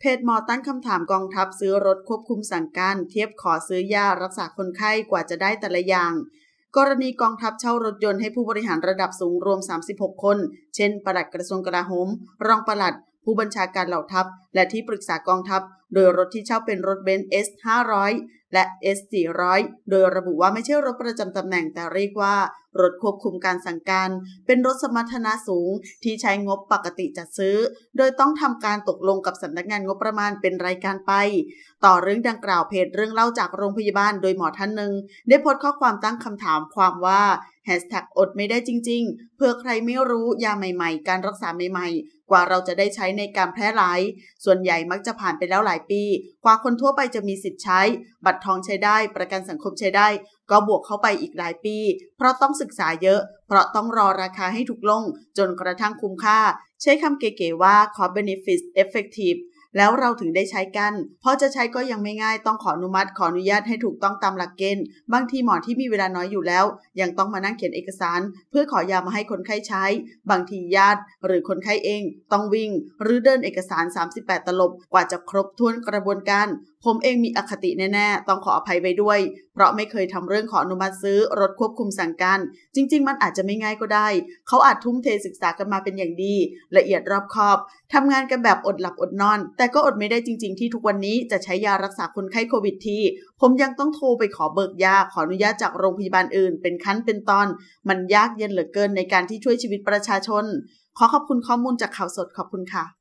เพจมอตั้งคำถามกองทัพซื้อรถควบคุมสั่งการเทียบขอซื้อยารักษาคนไข้กว่าจะได้แต่ละอย่าง กรณีกองทัพเช่ารถยนต์ให้ผู้บริหารระดับสูงรวม 36 คน เช่นปลัดกระทรวงกลาโหม รองปลัดผู้บัญชาการเหล่าทัพ และที่ปรึกษากองทัพ โดยรถที่เช่าเป็นรถเบนซ์ S500 และ S400 โดยระบุว่าไม่ใช่รถประจำตำแหน่งแต่เรียกว่า รถควบคุมการสั่งการ เป็นรถสมรรถนะสูงที่ใช้งบปกติจัดซื้อ โดยต้องทำการตกลงกับสำนักงานงบประมาณเป็นรายการไป ต่อเรื่องดังกล่าวเพจเรื่องเล่าจากโรงพยาบาลโดยหมอท่านหนึ่งได้โพสต์ข้อความตั้งคำถามความว่าแฮชแท็กอดไม่ได้จริง ๆ เพื่อใครไม่รู้ยาใหม่ ๆ การรักษาใหม่ๆ กว่าเราจะได้ใช้ในการแพร่หลาย ส่วนใหญ่มักจะผ่านไปแล้วหลายปีกว่าคนทั่วไปจะมีสิทธิ์ใช้บัตรตรทองใช้ได้ ประกันสังคมใช้ได้ ก็บวกเข้าไปอีกหลายปี เพราะต้องศึกษาเยอะ เพราะต้องรอราคาให้ถูกลง จนกระทั่งคุ้มค่า ใช้คำเก๋ๆว่า cost benefit effective แล้วเราถึงได้ใช้กัน เพราะจะใช้ก็ยังไม่ง่ายต้องขออนุมัติ ขออนุญาตให้ถูกต้องตามหลักเกณฑ์ บางทีหมอที่มีเวลาน้อยอยู่แล้ว ยังต้องมานั่งเขียนเอกสาร เพื่อขอยามาให้คนไข้ใช้ บางทีญาติหรือคนไข้เอง ต้องวิ่งหรือเดินเอกสาร 38 ตลบกว่าจะครบท้วนกระบวนการผมเองมีอคติแน่ ๆ ต้องขออภัยไปด้วย เพราะไม่เคยทำเรื่องขออนุมัติซื้อรถควบคุมสั่งการจริง ๆ มันอาจจะไม่ง่ายก็ได้ เขาอาจทุ่มเทศึกษากันมาเป็นอย่างดี ละเอียดรอบคอบ ทำงานกันแบบอดหลับอดนอน แต่ก็อดไม่ได้จริง ๆ ที่ทุกวันนี้จะใช้ยารักษาคนไข้โควิดทีผมยังต้องโทรไปขอเบิกยา ขออนุญาตจากโรงพยาบาลอื่น เป็นขั้นเป็นตอน มันยากเย็นเหลือเกินในการที่ช่วยชีวิตประชาชน ขอขอบคุณข้อมูลจากข่าวสดขอบคุณค่ะ